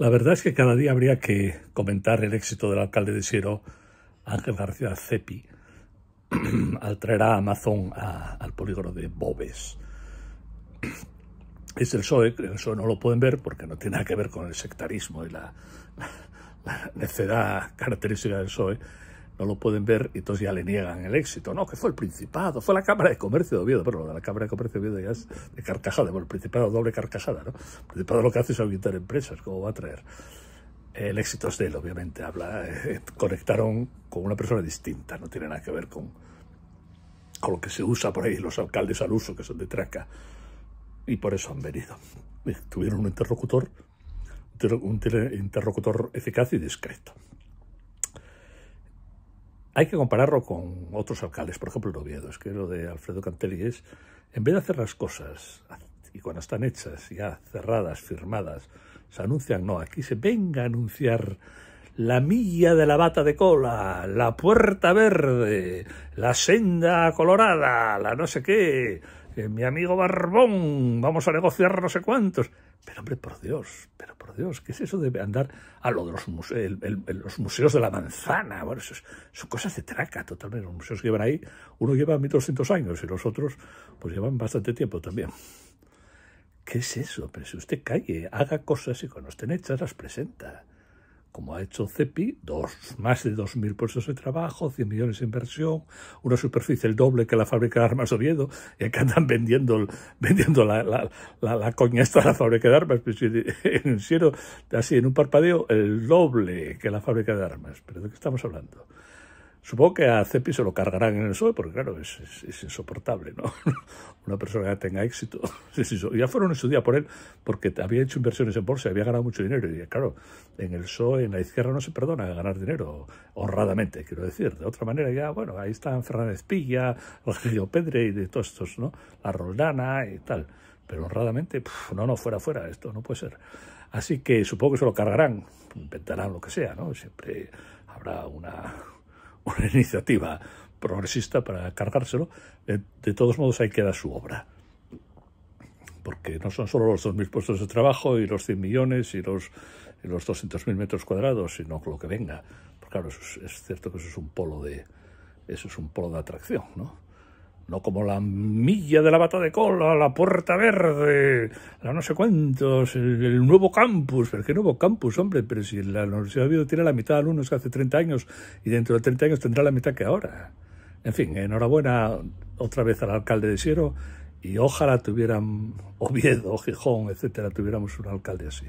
La verdad es que cada día habría que comentar el éxito del alcalde de Siero, Ángel García Cepi, al traer a Amazon al polígono de Bobes. Es el PSOE, el PSOE no lo pueden ver porque no tiene nada que ver con el sectarismo y la, la necedad característica del PSOE, no lo pueden ver y entonces ya le niegan el éxito. No, que fue el Principado, fue la Cámara de Comercio de Oviedo. Pero de la Cámara de Comercio de Oviedo ya es de carcajada, bueno, el Principado doble carcajada, ¿no? El Principado lo que hace es aumentar empresas, ¿cómo va a traer? El éxito es de él, obviamente, habla, eh, conectaron con una persona distinta, no tiene nada que ver con, con lo que se usa por ahí, los alcaldes al uso, que son de traca. Y por eso han venido. Tuvieron un interlocutor, un interlocutor eficaz y discreto hay que compararlo con otros alcaldes, por ejemplo, el Oviedo, es que lo de Alfredo Cantelli es, en vez de hacer las cosas, y cuando están hechas, ya cerradas, firmadas, se anuncian, no, aquí se venga a anunciar la milla de la bata de cola, la puerta verde, la senda colorada, la no sé qué, eh, mi amigo Barbón, vamos a negociar no sé cuántos. Pero hombre, por Dios, pero por Dios, ¿qué es eso de andar a lo de los, los museos de la manzana? Bueno, eso son cosas de traca totalmente. Los museos que llevan ahí, uno lleva 1200 años y los otros pues llevan bastante tiempo también. ¿Qué es eso? Pero si usted calle, haga cosas y cuando estén hechas las presenta como ha hecho CEPI, dos, más de 2.000 puestos de trabajo, 100 millones de inversión, una superficie el doble que la fábrica de armas de Oviedo, y acá andan vendiendo, vendiendo la, la, la, la coña esta de la fábrica de armas, pues, así, en un parpadeo, el doble que la fábrica de armas. ¿Pero de qué estamos hablando? Supongo que a Cepi se lo cargarán en el PSOE, porque claro, es, insoportable, ¿no? Una persona que tenga éxito. ya fueron en su día por él, porque había hecho inversiones en bolsa, había ganado mucho dinero. Y claro, en el PSOE, en la izquierda, no se perdona ganar dinero, honradamente, quiero decir. De otra manera, ya, bueno, ahí están Fernández Pilla, Rogelio Pedre y de todos estos, ¿no? La Roldana y tal. Pero honradamente, no, no, fuera, fuera, esto no puede ser. Así que supongo que se lo cargarán, inventarán lo que sea, ¿no? Siempre habrá una una iniciativa progresista para cargárselo, eh, de todos modos hay que dar su obra. Porque no son solo los 2.000 puestos de trabajo y los 100 millones y los, los 200.000 metros cuadrados, sino lo que venga. Porque claro, es, es, cierto que eso es un polo de, eso es un polo de atracción, ¿no? No como la milla de la bata de cola, la puerta verde, la no sé cuántos, el, nuevo campus. ¿Pero qué nuevo campus, hombre? Pero si la Universidad de Oviedo tiene la mitad de alumnos que hace 30 años y dentro de 30 años tendrá la mitad que ahora. En fin, enhorabuena otra vez al alcalde de Siero y ojalá tuvieran Oviedo, Gijón, etcétera, tuviéramos un alcalde así.